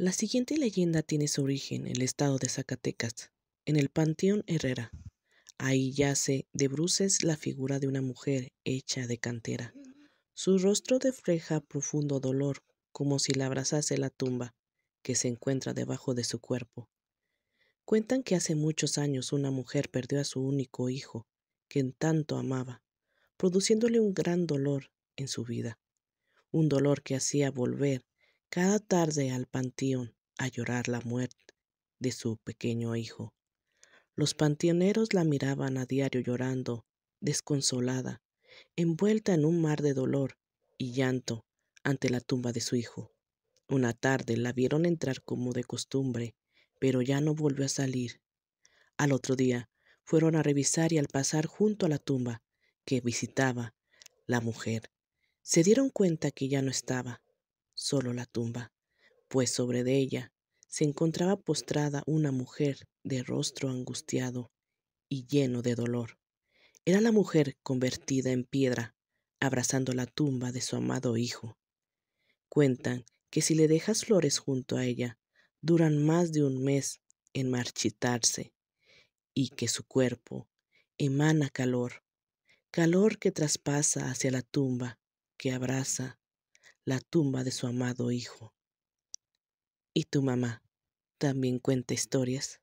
La siguiente leyenda tiene su origen en el estado de Zacatecas, en el Panteón Herrera. Ahí yace de bruces la figura de una mujer hecha de cantera. Su rostro defleja profundo dolor, como si la abrazase la tumba que se encuentra debajo de su cuerpo. Cuentan que hace muchos años una mujer perdió a su único hijo, quien tanto amaba, produciéndole un gran dolor en su vida, un dolor que hacía volver cada tarde al panteón a llorar la muerte de su pequeño hijo. Los panteoneros la miraban a diario llorando, desconsolada, envuelta en un mar de dolor y llanto ante la tumba de su hijo. Una tarde la vieron entrar como de costumbre, pero ya no volvió a salir. Al otro día fueron a revisar y al pasar junto a la tumba que visitaba la mujer, se dieron cuenta que ya no estaba solo la tumba, pues sobre de ella se encontraba postrada una mujer de rostro angustiado y lleno de dolor. Era la mujer convertida en piedra, abrazando la tumba de su amado hijo. Cuentan que si le dejas flores junto a ella, duran más de un mes en marchitarse, y que su cuerpo emana calor, calor que traspasa hacia la tumba, que abraza la tumba de su amado hijo. ¿Y tu mamá también cuenta historias?